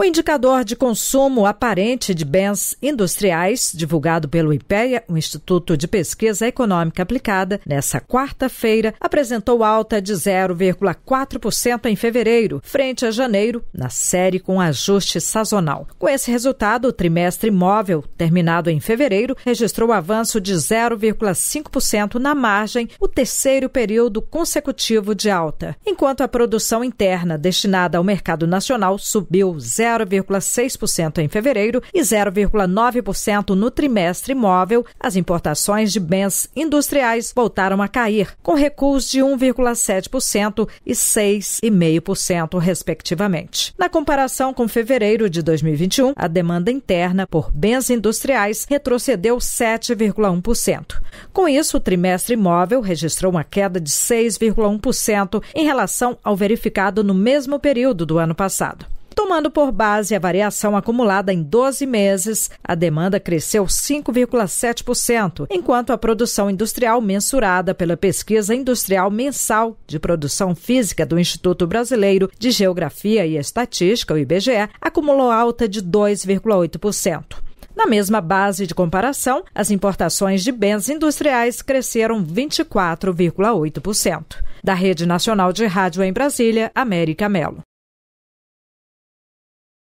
O indicador de consumo aparente de bens industriais, divulgado pelo IPEA, o Instituto de Pesquisa Econômica Aplicada, nessa quarta-feira, apresentou alta de 0,4% em fevereiro, frente a janeiro, na série com ajuste sazonal. Com esse resultado, o trimestre móvel, terminado em fevereiro, registrou avanço de 0,5% na margem, o terceiro período consecutivo de alta, enquanto a produção interna destinada ao mercado nacional subiu 0,5%. 0,6% em fevereiro e 0,9% no trimestre móvel, as importações de bens industriais voltaram a cair, com recuos de 1,7% e 6,5%, respectivamente. Na comparação com fevereiro de 2021, a demanda interna por bens industriais retrocedeu 7,1%. Com isso, o trimestre móvel registrou uma queda de 6,1% em relação ao verificado no mesmo período do ano passado. Tomando por base a variação acumulada em 12 meses, a demanda cresceu 5,7%, enquanto a produção industrial mensurada pela Pesquisa Industrial Mensal de Produção Física do Instituto Brasileiro de Geografia e Estatística, o IBGE, acumulou alta de 2,8%. Na mesma base de comparação, as importações de bens industriais cresceram 24,8%. Da Rede Nacional de Rádio em Brasília, América Melo.